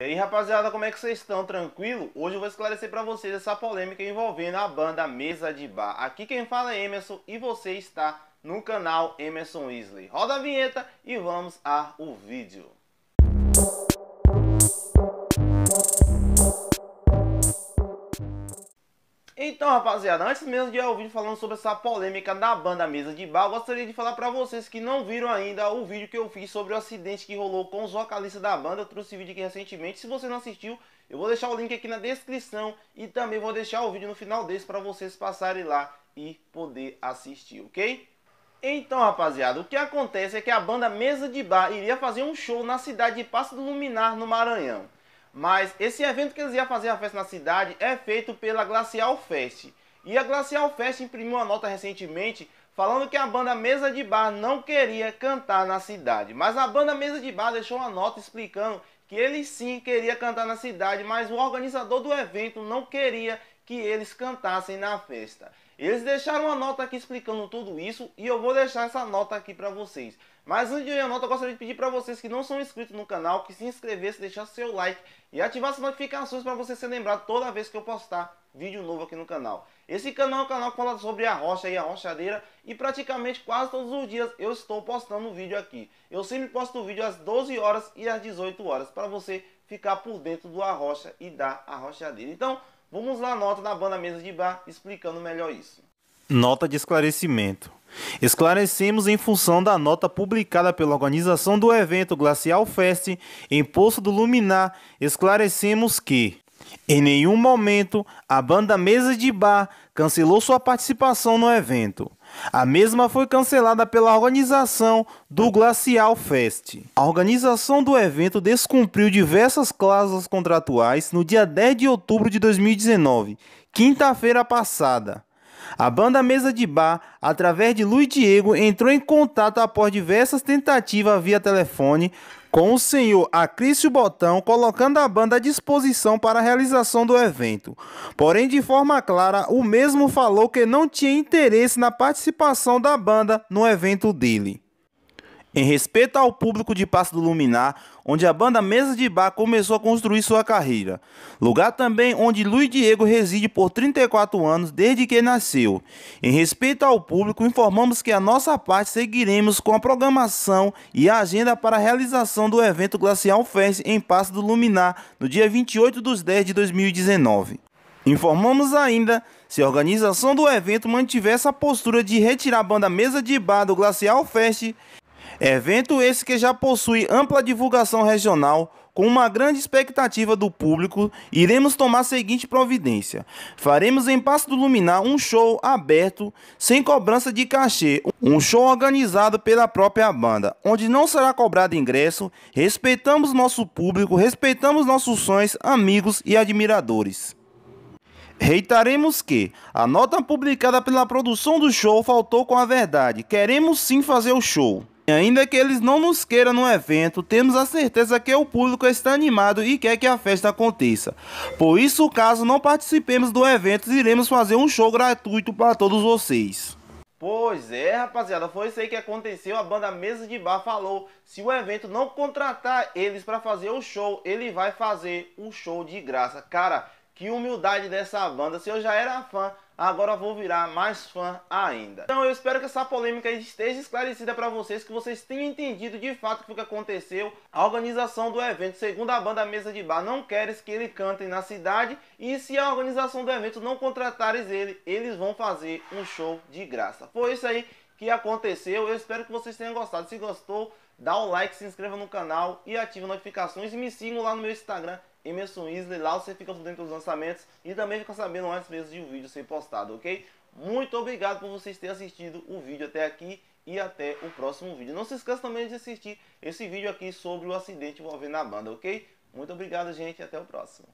E aí, rapaziada, como é que vocês estão? Tranquilo? Hoje eu vou esclarecer para vocês essa polêmica envolvendo a banda Mesa de Bar. Aqui quem fala é Emerson e você está no canal Emerson Isley. Roda a vinheta e vamos ao vídeo. Música Então, rapaziada, antes mesmo de eu vídeo falando sobre essa polêmica da banda Mesa de Bar, eu gostaria de falar pra vocês que não viram ainda o vídeo que eu fiz sobre o acidente que rolou com os vocalistas da banda. Eu trouxe vídeo aqui recentemente. Se você não assistiu, eu vou deixar o link aqui na descrição e também vou deixar o vídeo no final desse pra vocês passarem lá e poder assistir, ok? Então, rapaziada, o que acontece é que a banda Mesa de Bar iria fazer um show na cidade de Passo do Luminar, no Maranhão. Mas esse evento que eles iam fazer a festa na cidade é feito pela Glacial Fest. E a Glacial Fest imprimiu uma nota recentemente falando que a banda Mesa de Bar não queria cantar na cidade. Mas a banda Mesa de Bar deixou uma nota explicando que eles sim queria cantar na cidade, mas o organizador do evento não queria que eles cantassem na festa. Eles deixaram uma nota aqui explicando tudo isso e eu vou deixar essa nota aqui para vocês. Mas antes de ir a nota, eu gostaria de pedir para vocês que não são inscritos no canal, que se inscrevessem, deixassem seu like e ativassem as notificações para você ser lembrado toda vez que eu postar vídeo novo aqui no canal. Esse canal é um canal que fala sobre a rocha e a rochadeira e praticamente quase todos os dias eu estou postando vídeo aqui. Eu sempre posto vídeo às 12 horas e às 18 horas para você ficar por dentro do rocha e da rochadeira. Então, Vamos lá, nota da banda Mesa de Bar explicando melhor isso. Nota de esclarecimento. Esclarecemos em função da nota publicada pela organização do evento Glacial Fest em Poço do Luminar, esclarecemos que em nenhum momento a banda Mesa de Bar cancelou sua participação no evento. A mesma foi cancelada pela organização do Glacial Fest. A organização do evento descumpriu diversas cláusulas contratuais no dia 10 de outubro de 2019, quinta-feira passada. A banda Mesa de Bar, através de Luiz Diego, entrou em contato após diversas tentativas via telefone com o senhor Acrício Botão, colocando a banda à disposição para a realização do evento. Porém, de forma clara, o mesmo falou que não tinha interesse na participação da banda no evento dele. Em respeito ao público de Passo do Luminar, onde a banda Mesa de Bar começou a construir sua carreira. Lugar também onde Luiz Diego reside por 34 anos desde que nasceu. Em respeito ao público, informamos que a nossa parte seguiremos com a programação e a agenda para a realização do evento Glacial Fest em Passo do Luminar no dia 28 de 10 de 2019. Informamos ainda se a organização do evento mantiver essa postura de retirar a banda Mesa de Bar do Glacial Fest Evento esse que já possui ampla divulgação regional, com uma grande expectativa do público, iremos tomar a seguinte providência: faremos em Passo do Luminar um show aberto, sem cobrança de cachê, um show organizado pela própria banda, onde não será cobrado ingresso. Respeitamos nosso público, respeitamos nossos sonhos, amigos e admiradores. Reitaremos que a nota publicada pela produção do show faltou com a verdade. Queremos sim fazer o show. Ainda que eles não nos queiram no evento, temos a certeza que o público está animado e quer que a festa aconteça. Por isso, caso não participemos do evento, iremos fazer um show gratuito para todos vocês. Pois é, rapaziada, foi isso aí que aconteceu. A banda Mesa de Bar falou: se o evento não contratar eles para fazer o show, ele vai fazer um show de graça. Cara, que humildade dessa banda. Se eu já era fã, agora vou virar mais fã ainda. Então eu espero que essa polêmica esteja esclarecida para vocês, que vocês tenham entendido de fato o que aconteceu. A organização do evento, segundo a banda Mesa de Bar, não queres que ele cante na cidade e se a organização do evento não contratares ele, eles vão fazer um show de graça. Foi isso aí que aconteceu. Eu espero que vocês tenham gostado. Se gostou, dá o like, se inscreva no canal e ative notificações e me sigam lá no meu Instagram Emerson Isley, lá você fica por dentro dos lançamentos e também fica sabendo antes mesmo de um vídeo ser postado, ok? Muito obrigado por vocês terem assistido o vídeo até aqui e até o próximo vídeo. Não se esqueça também de assistir esse vídeo aqui sobre o acidente envolvendo a banda, ok? Muito obrigado, gente, até o próximo.